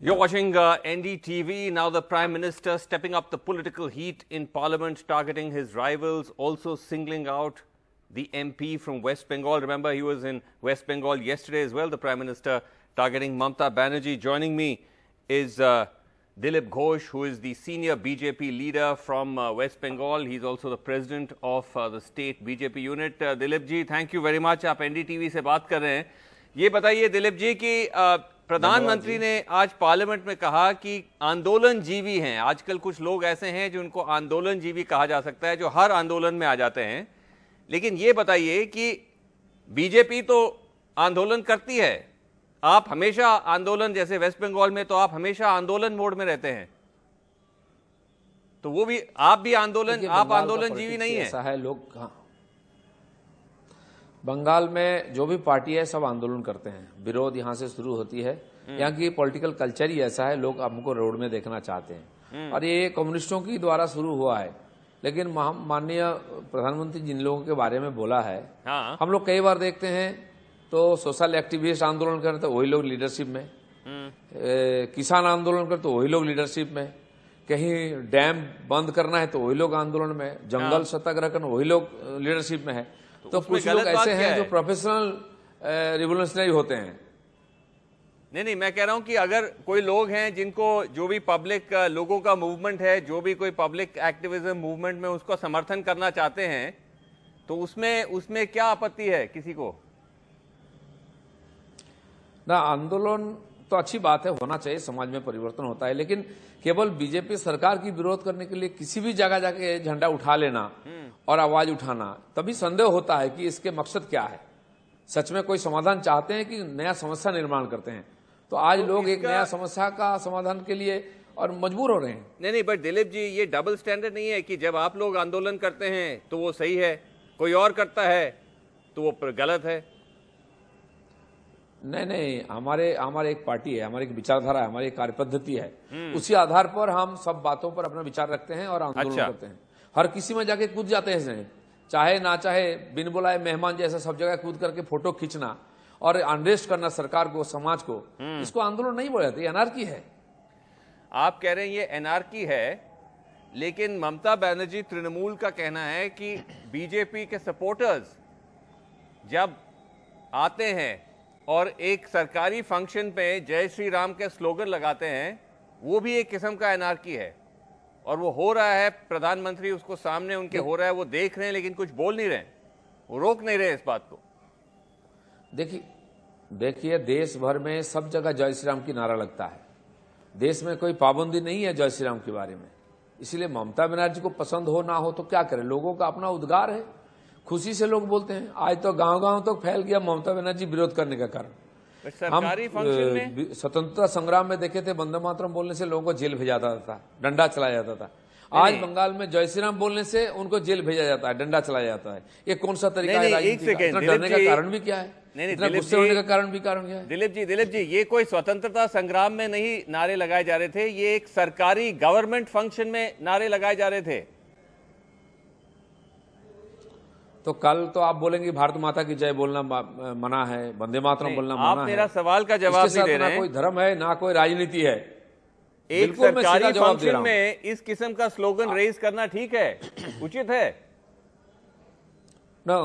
You're watching uh, NDTV. Now, the Prime Minister stepping up the political heat in Parliament, targeting his rivals, also singling out the MP from West Bengal. Remember, he was in West Bengal yesterday as well, the Prime Minister targeting Mamta Banerjee. Joining me is uh, Dilip Ghosh, who is the senior BJP leader from uh, West Bengal. He's also the president of uh, the state BJP unit. Uh, Dilip ji, thank you very much. आप NDTV से बात कर Tell हैं. ये Dilip ji, जी प्रधानमंत्री ने आज parliament में कहा कि आंदोलन जीवी हैं आजकल कुछ लोग ऐसे हैं जो उनको आंदोलन जीवी कहा जा सकता है जो हर आंदोलन में आ जाते हैं लेकिन ये बताइए कि बीजेपी तो आंदोलन करती है आप हमेशा आंदोलन जैसे वेस्ट बंगाल में तो आप हमेशा आंदोलन मोड में रहते हैं तो वो भी आप भी आंदोलन आप आंदोलन जीवी नहीं है ऐसा है लोग बंगाल में जो भी पार्टी है सब आंदोलन करते हैं विरोध यहाँ से शुरू होती है हम्म। यहाँ की पॉलिटिकल कल्चर ही ऐसा है लोग हमको रोड में देखना चाहते हैं हम्म। और ये कम्युनिस्टों की द्वारा शुरू हुआ है लेकिन माननीय प्रधानमंत्री जिन लोगों के बारे में बोला है हाँ। हम लोग कई बार देखते हैं तो सोशल एक्टिविस्ट आंदोलन करते तो वही लोग लीडरशिप में हम्म। ए, किसान आंदोलन करते तो वही लोग लीडरशिप में कहीं डैम बंद करना है तो वही लोग आंदोलन में जंगल हाँ। सत्याग्रह करना वही लोग लीडरशिप में है तो, तो कुछ लोग ऐसे हैं जो प्रोफेशनल रिवोल्यूशनरी होते हैं नहीं नहीं मैं कह रहा हूं कि अगर कोई लोग हैं जिनको जो भी पब्लिक लोगों का मूवमेंट है जो भी कोई पब्लिक एक्टिविज्म मूवमेंट में उसको समर्थन करना चाहते हैं तो उसमें उसमें क्या आपत्ति है किसी को ना आंदोलन तो अच्छी बात है होना चाहिए समाज में परिवर्तन होता है लेकिन केवल बीजेपी सरकार की विरोध करने के लिए किसी भी जगह जाके झंडा उठा लेना हम्म। और आवाज उठाना तभी संदेह होता है कि इसके मकसद क्या है सच में कोई समाधान चाहते हैं कि नया समस्या निर्माण करते हैं तो आज तो लोग एक नया समस्या का समाधान के लिए और मजबूर हो रहे हैं नहीं नहीं बट दिलीप जी ये डबल स्टैंडर्ड नहीं है कि जब आप लोग आंदोलन करते हैं तो वो सही है कोई और करता है तो वो गलत है नहीं नहीं हमारे हमारे एक पार्टी है हमारी एक विचारधारा है हमारी एक कार्य पद्धति है हम्म। उसी आधार पर हम सब बातों पर अपना विचार रखते हैं और आंदोलन अच्छा। करते हैं हर किसी में जाके कूद जाते हैं चाहे ना चाहे बिन बुलाए मेहमान जैसा सब जगह कूद करके फोटो खींचना और अनरेस्ट करना सरकार को समाज को हम्म। इसको आंदोलन नहीं बोला जाता ये एनआरकी है आप कह रहे हैं ये एनआरकी है लेकिन ममता बनर्जी तृणमूल का कहना है कि बीजेपी के सपोर्टर्स जब आते हैं और एक सरकारी फंक्शन पे जय श्री राम के स्लोगन लगाते हैं वो भी एक किस्म का एनार्की है और वो हो रहा है प्रधानमंत्री उसको सामने उनके हो रहा है वो देख रहे हैं लेकिन कुछ बोल नहीं रहे वो रोक नहीं रहे इस बात को देखिए देखिए देश भर में सब जगह जय श्री राम की नारा लगता है देश में कोई पाबंदी नहीं है जय श्री राम के बारे में इसलिए ममता बनर्जी को पसंद हो ना हो तो क्या करें लोगों का अपना उद्गार है खुशी से लोग बोलते हैं आज तो गांव गांव तक तो फैल गया ममता बनर्जी विरोध करने का कारण हम स्वतंत्रता संग्राम में देखे थे बंदे मातरम बोलने से लोगों को जेल भेजा जाता था डंडा चलाया जाता था आज बंगाल में जय श्री राम बोलने से उनको जेल भेजा जाता है डंडा चलाया जाता है ये कौन सा तरीका नहीं, है इतना डरने का कारण भी क्या है नहीं, नहीं, गुस्से होने का कारण भी कारण क्या है दिलीप जी दिलीप जी ये कोई स्वतंत्रता संग्राम में नहीं नारे लगाए जा रहे थे ये एक सरकारी गवर्नमेंट फंक्शन में नारे लगाए जा रहे थे तो कल तो आप बोलेंगे भारत माता की जय बोलना मना है वंदे मातरम बोलना आप मना मेरा है। सवाल का जवाब नहीं दे रहे ना कोई धर्म है ना कोई राजनीति है एक सरकारी फंक्शन में इस किस्म का स्लोगन रेज हाँ। करना ठीक है उचित है ना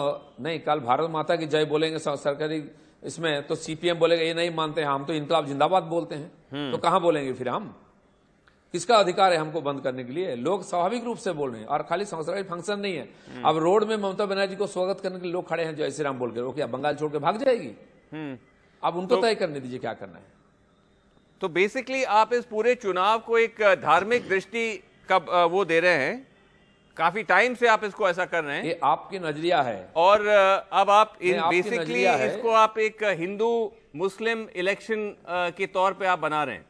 नहीं कल भारत माता की जय बोलेंगे सरकारी इसमें तो सीपीएम बोलेगा ये नहीं मानते हम तो इनकलाब जिंदाबाद बोलते हैं हम्म। तो कहाँ बोलेंगे फिर हम किसका अधिकार है हमको बंद करने के लिए लोग स्वाभाविक रूप से बोल रहे हैं और खाली संसदीय फंक्शन नहीं है हम्म। अब रोड में ममता बनर्जी को स्वागत करने के लिए लोग खड़े हैं जय श्री राम बोल के बंगाल छोड़ के भाग जाएगी हम्म। अब उनको तो- तय करने दीजिए क्या करना है तो बेसिकली आप इस पूरे चुनाव को एक धार्मिक दृष्टि का वो दे रहे हैं काफी टाइम से आप इसको ऐसा कर रहे हैं ये आपकी नजरिया है और अब आप इन बेसिकली इसको आप एक हिंदू मुस्लिम इलेक्शन के तौर पे आप बना रहे हैं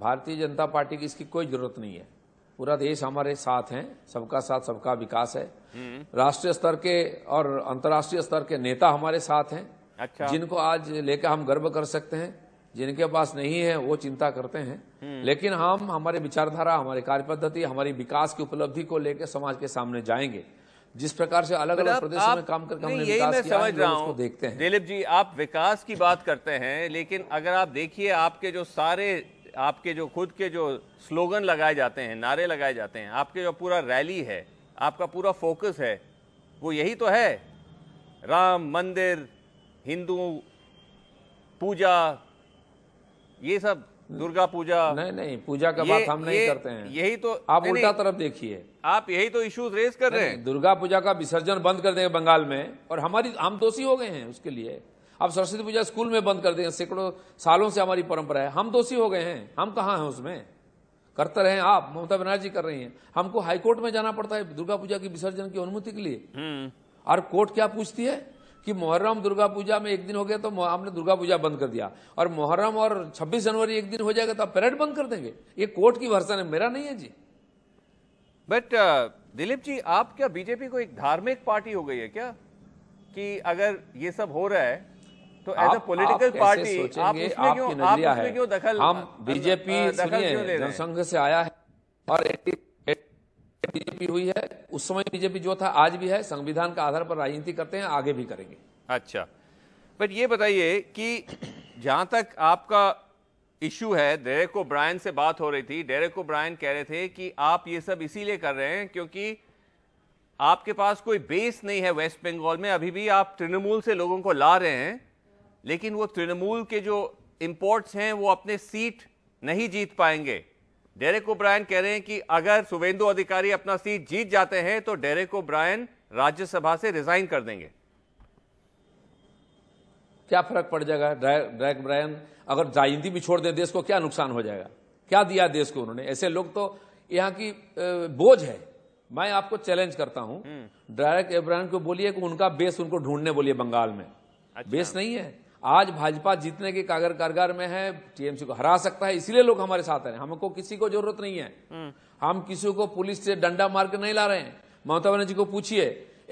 भारतीय जनता पार्टी की इसकी कोई जरूरत नहीं है पूरा देश हमारे साथ है सबका साथ सबका विकास है हम्म। राष्ट्रीय स्तर के और अंतर्राष्ट्रीय स्तर के नेता हमारे साथ हैं अच्छा। जिनको आज लेकर हम गर्व कर सकते हैं जिनके पास नहीं है वो चिंता करते हैं हम्म। लेकिन हम हमारे विचारधारा हमारे कार्य पद्धति हमारी विकास की उपलब्धि को लेकर समाज के सामने जाएंगे जिस प्रकार से अलग अलग प्रदेशों में काम करके हमने यही मैं समझ रहा हूँ देखते हैं दिलीप जी आप विकास की बात करते हैं लेकिन अगर आप देखिए आपके जो सारे आपके जो खुद के जो स्लोगन लगाए जाते हैं नारे लगाए जाते हैं आपके जो पूरा रैली है आपका पूरा फोकस है वो यही तो है राम मंदिर हिंदू पूजा ये सब दुर्गा पूजा नहीं नहीं पूजा का बात हम नहीं करते हैं यही तो आप उल्टा तरफ देखिए आप यही तो इश्यूज रेज कर रहे हैं दुर्गा पूजा का विसर्जन बंद कर देंगे बंगाल में और हमारी हम दोषी हो गए हैं उसके लिए अब सरस्वती पूजा स्कूल में बंद कर देंगे सैकड़ों सालों से हमारी परंपरा है हम दोषी हो गए हैं हम कहाँ हैं उसमें करते रहे आप ममता बनर्जी कर रही हैं हमको हाईकोर्ट में जाना पड़ता है दुर्गा पूजा की विसर्जन की अनुमति के लिए हम्म। और कोर्ट क्या पूछती है कि मोहर्रम दुर्गा पूजा में एक दिन हो गया तो हमने दुर्गा पूजा बंद कर दिया और मोहर्रम और 26 जनवरी एक दिन हो जाएगा तो आप परेड बंद कर देंगे ये कोर्ट की वर्सन है मेरा नहीं है जी बट uh, दिलीप जी आप क्या बीजेपी को एक धार्मिक पार्टी हो गई है क्या कि अगर ये सब हो रहा है तो एज अ पोलिटिकल पार्टी क्यों आप क्यों दखल हम बीजेपी जनसंघ से आया है और बीजेपी हुई है उस समय बीजेपी जो था आज भी है संविधान का आधार पर राजनीति करते हैं आगे भी करेंगे अच्छा बट ये बताइए कि जहां तक आपका इशू है डेरेक ब्रायन से बात हो रही थी डेरेक ब्रायन कह रहे थे कि आप ये सब इसीलिए कर रहे हैं क्योंकि आपके पास कोई बेस नहीं है वेस्ट बंगाल में अभी भी आप तृणमूल से लोगों को ला रहे हैं लेकिन वो तृणमूल के जो इम्पोर्ट्स हैं वो अपने सीट नहीं जीत पाएंगे डेरेक ओब्रायन कह रहे हैं कि अगर सुवेंदु अधिकारी अपना सीट जीत जाते हैं तो डेरेक ओब्रायन राज्यसभा से रिजाइन कर देंगे क्या फर्क पड़ जाएगा डेरेक ब्रायन अगर जाइंदी भी छोड़ दे देश को क्या नुकसान हो जाएगा क्या दिया देश को उन्होंने ऐसे लोग तो यहाँ की बोझ है मैं आपको चैलेंज करता हूँ डायरेक्ट इब्राहिम हम्म। को बोलिए कि उनका बेस उनको ढूंढने बोलिए बंगाल में अच्छा। बेस नहीं है आज भाजपा जीतने के कागर कारगर में है टीएमसी को हरा सकता है इसीलिए लोग हमारे साथ हैं हमको किसी को जरूरत नहीं है हम्म। हम किसी को पुलिस से डंडा मार के नहीं ला रहे हैं ममता बनर्जी को पूछिए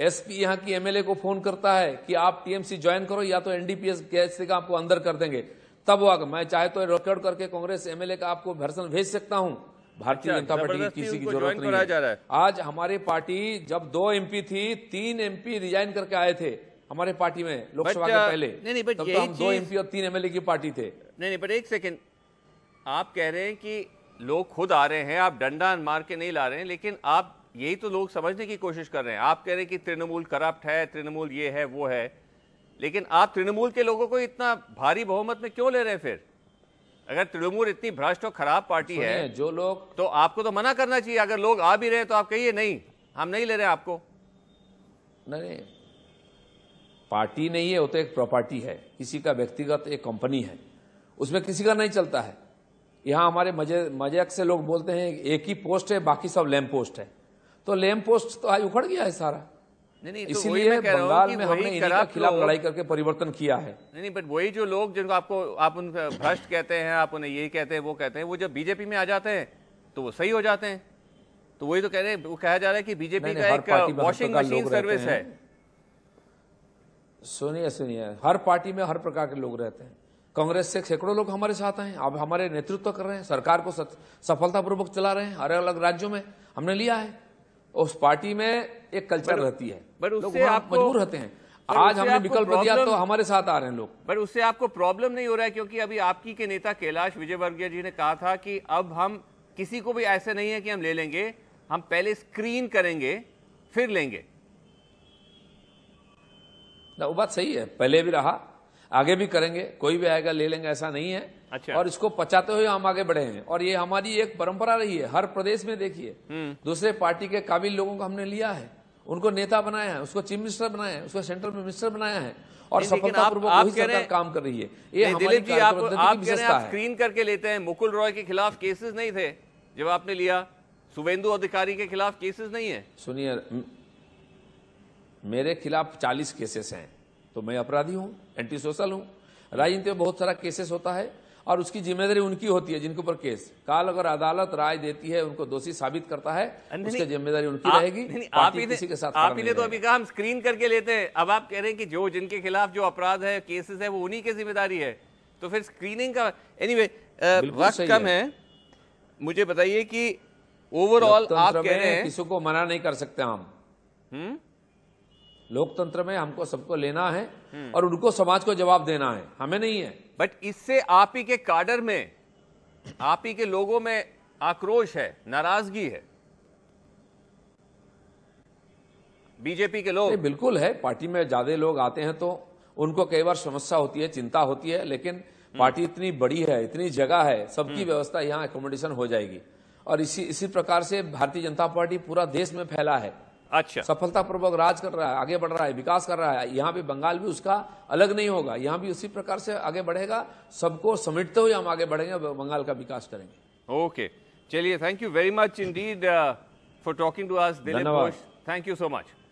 एसपी यहाँ की एमएलए को फोन करता है कि आप टीएमसी ज्वाइन करो या तो एनडीपीएस केस का आपको अंदर कर देंगे तब वो मैं चाहे तो रिकॉर्ड करके कांग्रेस एमएलए का आपको भर्सन भेज सकता हूँ भारतीय अच्छा, जनता पार्टी की किसी की जरूरत नहीं है आज हमारी पार्टी जब दो एमपी थी तीन एमपी रिजाइन करके आए थे हमारे पार्टी में लोकसभा के पहले नहीं नहीं बट तब तो हम दो एमपी और तीन एमएलए की पार्टी थे नहीं नहीं बट एक सेकेंड आप कह रहे हैं कि लोग खुद आ रहे हैं आप डंडा मार के नहीं ला रहे हैं लेकिन आप यही तो लोग समझने की कोशिश कर रहे हैं आप कह रहे हैं कि तृणमूल करप्ट है तृणमूल ये है वो है लेकिन आप तृणमूल के लोगों को इतना भारी बहुमत में क्यों ले रहे हैं फिर अगर तृणमूल इतनी भ्रष्ट और खराब पार्टी है जो लोग तो आपको तो मना करना चाहिए अगर लोग आ भी रहे हैं तो आप कहिए नहीं हम नहीं ले रहे आपको नहीं पार्टी नहीं है वो तो एक प्रॉपर्टी है किसी का व्यक्तिगत एक कंपनी है उसमें किसी का नहीं चलता है यहाँ हमारे मजे मजाक से लोग बोलते हैं एक ही पोस्ट है बाकी सब लैम्प पोस्ट है तो लैम्प पोस्ट तो आज उखड़ गया है सारा नहीं, नहीं, तो इसीलिए तो बंगाल में हमने इनका तो खिलाफ लड़ाई करके परिवर्तन किया है नहीं नहीं बट वही जो लोग जिनको आपको आप उन भ्रष्ट कहते हैं आप उन्हें यही कहते हैं वो कहते हैं वो जब बीजेपी में आ जाते हैं तो वो सही हो जाते हैं तो वही तो कह रहे हैं वो कहा जा रहा है कि बीजेपी का एक वॉशिंग मशीन सर्विस है सुनिए सुनिए हर पार्टी में हर प्रकार के लोग रहते हैं कांग्रेस से सैकड़ों लोग हमारे साथ आए अब हमारे नेतृत्व कर रहे हैं सरकार को सफलतापूर्वक चला रहे हैं अलग अलग राज्यों में हमने लिया है उस पार्टी में एक कल्चर रहती है लोग आप मजबूर रहते हैं आज हमने विकल्प दिया तो हमारे साथ आ रहे हैं लोग बट उससे आपको प्रॉब्लम नहीं हो रहा है क्योंकि अभी आपकी के नेता कैलाश विजयवर्गीय जी ने कहा था कि अब हम किसी को भी ऐसे नहीं है कि हम ले लेंगे हम पहले स्क्रीन करेंगे फिर लेंगे ना वो बात सही है पहले भी रहा आगे भी करेंगे कोई भी आएगा ले लेंगे ऐसा नहीं है अच्छा। और इसको पचाते हुए हम आगे बढ़े हैं और ये हमारी एक परंपरा रही है हर प्रदेश में देखिए हम्म। दूसरे पार्टी के काबिल लोगों को हमने लिया है उनको नेता बनाया है उसको चीफ मिनिस्टर बनाया है उसको सेंट्रल मिनिस्टर बनाया है और सफलतापूर्वक काम कर रही है ये दिलीप जी आप, आप स्क्रीन करके लेते हैं मुकुल रॉय के खिलाफ केसेस नहीं थे जब आपने लिया सुवेंदु अधिकारी के खिलाफ केसेस नहीं है सुनिए मेरे खिलाफ 40 केसेस हैं तो मैं अपराधी हूँ एंटी सोशल हूं राजनीति में बहुत सारा केसेस होता है और उसकी जिम्मेदारी उनकी होती है जिनके ऊपर केस काल अगर अदालत राय देती है उनको दोषी साबित करता है उसकी जिम्मेदारी उनकी आ, रहेगी आप ही किसी के साथ आप ही तो अभी कहा हम स्क्रीन करके लेते हैं अब आप कह रहे हैं कि जो जिनके खिलाफ जो अपराध है केसेस है वो उन्हीं की जिम्मेदारी है तो फिर स्क्रीनिंग का एनी वे वक्त कम है मुझे बताइए कि ओवरऑल आप कह रहे हैं किसी को मना नहीं कर सकते हम हम्म? लोकतंत्र में हमको सबको लेना है हम्म। और उनको समाज को जवाब देना है हमें नहीं है बट इससे आप ही के काडर में आप ही के लोगों में आक्रोश है नाराजगी है बीजेपी के लोग बिल्कुल है पार्टी में ज्यादा लोग आते हैं तो उनको कई बार समस्या होती है चिंता होती है लेकिन हम्म। पार्टी इतनी बड़ी है इतनी जगह है सबकी हम्म। व्यवस्था यहाँ एकोमोडेशन हो जाएगी और इसी इसी प्रकार से भारतीय जनता पार्टी पूरा देश में फैला है अच्छा सफलतापूर्वक राज कर रहा है आगे बढ़ रहा है विकास कर रहा है यहाँ भी बंगाल भी उसका अलग नहीं होगा यहाँ भी उसी प्रकार से आगे बढ़ेगा सबको समेटते हुए हम आगे बढ़ेंगे बंगाल का विकास करेंगे ओके चलिए thank you very much indeed for talking to R Dilip Ghosh thank you so much